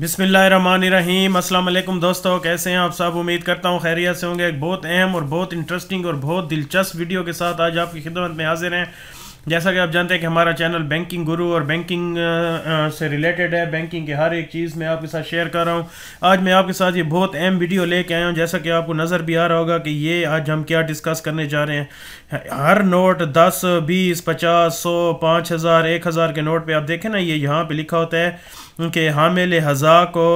बिसमीम अल्लाम दोस्तों कैसे हैं आप सब उम्मीद करता हूँ खैरियत से होंगे एक बहुत अहम और बहुत इंटरेस्टिंग और बहुत दिलचस्प वीडियो के साथ आज आपकी खिदमत में हाजिर हैं जैसा कि आप जानते हैं कि हमारा चैनल बैंकिंग गुरु और बैंकिंग से रिलेटेड है बैंकिंग की हर एक चीज़ मैं आपके साथ शेयर कर रहा हूँ आज मैं आपके साथ ये बहुत अहम वीडियो लेके आया हूँ जैसा कि आपको नज़र भी आ रहा होगा कि ये आज हम क्या डिस्कस करने जा रहे हैं हर नोट दस बीस पचास सौ पाँच हज़ार एक हज़ार के नोट पर आप देखें ना ये यहाँ पर लिखा होता है कि हामिल हज़ा को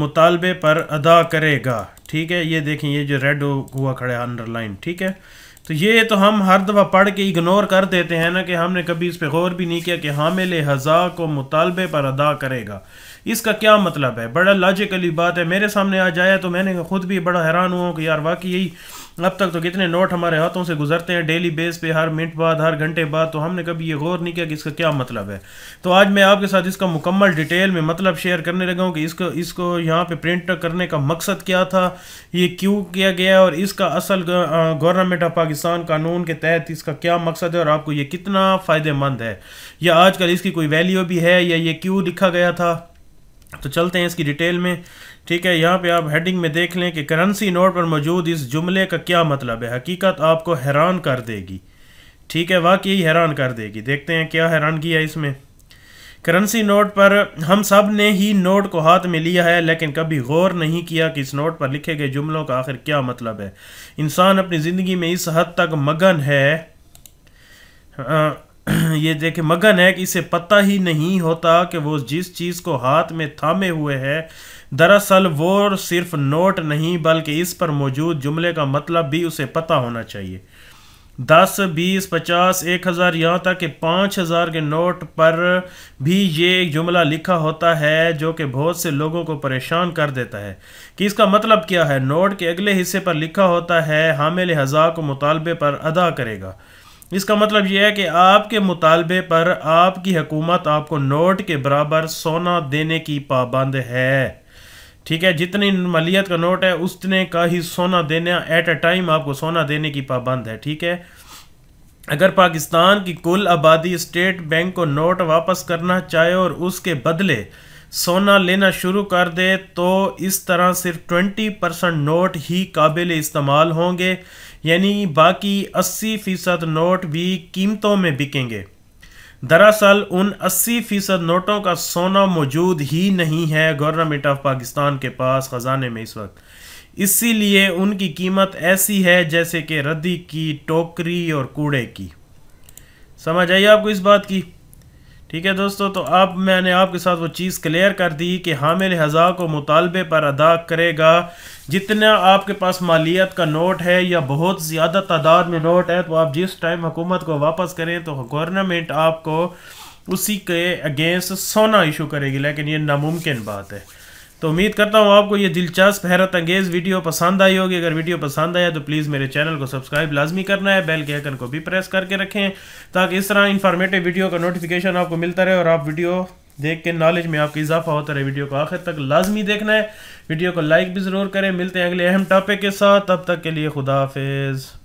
मुतालबे पर अदा करेगा ठीक है ये देखें ये जो रेड हुआ खड़ा है अंडरलाइन ठीक है तो ये तो हम हर दफ़ा पढ़ के इग्नोर कर देते हैं ना कि हमने कभी इस पर गौर भी नहीं किया कि हामिल हज़ा को मुतालबे पर अदा करेगा इसका क्या मतलब है बड़ा लॉजिकली बात है मेरे सामने आ जाया तो मैंने खुद भी बड़ा हैरान हुआ कि यार वाकई यही अब तक तो कितने नोट हमारे हाथों से गुजरते हैं डेली बेस पे हर मिनट बाद हर घंटे बाद तो हमने कभी ये गौर नहीं किया कि इसका क्या मतलब है तो आज मैं आपके साथ इसका मुकम्मल डिटेल में मतलब शेयर करने लगा हूँ कि इसको इसको यहाँ पे प्रिंट करने का मकसद क्या था ये क्यों किया गया और इसका असल गवर्नमेंट ऑफ पाकिस्तान कानून के तहत इसका क्या मकसद है और आपको ये कितना फ़ायदेमंद है या आजकल इसकी कोई वैल्यू भी है या ये क्यों लिखा गया था तो चलते हैं इसकी डिटेल में ठीक है यहाँ पे आप हेडिंग में देख लें कि करेंसी नोट पर मौजूद इस जुमले का क्या मतलब है हकीकत आपको हैरान कर देगी ठीक है वाकई हैरान कर देगी देखते हैं क्या किया है इसमें करेंसी नोट पर हम सब ने ही नोट को हाथ में लिया है लेकिन कभी गौर नहीं किया कि इस नोट पर लिखे गए जुमलों का आखिर क्या मतलब है इंसान अपनी ज़िंदगी में इस हद तक मगन है आ, ये देखे मगन है कि इसे पता ही नहीं होता कि वो जिस चीज़ को हाथ में थामे हुए है दरअसल वो सिर्फ नोट नहीं बल्कि इस पर मौजूद जुमले का मतलब भी उसे पता होना चाहिए दस बीस पचास एक हज़ार यहाँ तक कि पाँच हज़ार के नोट पर भी ये एक जुमला लिखा होता है जो कि बहुत से लोगों को परेशान कर देता है कि इसका मतलब क्या है नोट के अगले हिस्से पर लिखा होता है हामिल हज़ा को मुतालबे पर अदा करेगा इसका मतलब यह है कि आपके मुतालबे पर आपकी हकूमत आपको नोट के बराबर सोना देने की पाबंद है ठीक है जितनी मलियत का नोट है उसने का ही सोना देना एट अ टाइम आपको सोना देने की पाबंद है ठीक है अगर पाकिस्तान की कुल आबादी स्टेट बैंक को नोट वापस करना चाहे और उसके बदले सोना लेना शुरू कर दे तो इस तरह सिर्फ ट्वेंटी परसेंट नोट ही काबिल इस्तेमाल होंगे यानी बाकी अस्सी फीसद नोट भी कीमतों में बिकेंगे दरअसल उन 80 फीसद नोटों का सोना मौजूद ही नहीं है गवर्नमेंट ऑफ पाकिस्तान के पास ख़जाने में इस वक्त इसीलिए उनकी कीमत ऐसी है जैसे कि रद्दी की टोकरी और कूड़े की समझ आई आपको इस बात की ठीक है दोस्तों तो अब मैंने आपके साथ वो चीज़ क्लियर कर दी कि हामिल हज़ा को मुतालबे पर अदा करेगा जितना आपके पास मालियत का नोट है या बहुत ज़्यादा तादाद में नोट है तो आप जिस टाइम हुकूमत को वापस करें तो गवर्नमेंट आपको उसी के अगेंस्ट सोना इशू करेगी लेकिन ये नामुमकिन बात है तो उम्मीद करता हूँ आपको ये दिलचस्प हैरत अंगेज़ वीडियो पसंद आई होगी अगर वीडियो पसंद आया तो प्लीज़ मेरे चैनल को सब्सक्राइब लाजमी करना है बेल के आइकन को भी प्रेस करके रखें ताकि इस तरह इन्फॉर्मेटिव वीडियो का नोटिफिकेशन आपको मिलता रहे और आप वीडियो देख के नॉलेज में आपका इजाफा होता रहे वीडियो को आखिर तक लाजमी देखना है वीडियो को लाइक भी ज़रूर करें मिलते हैं अगले अहम टॉपिक के साथ अब तक के लिए खुदा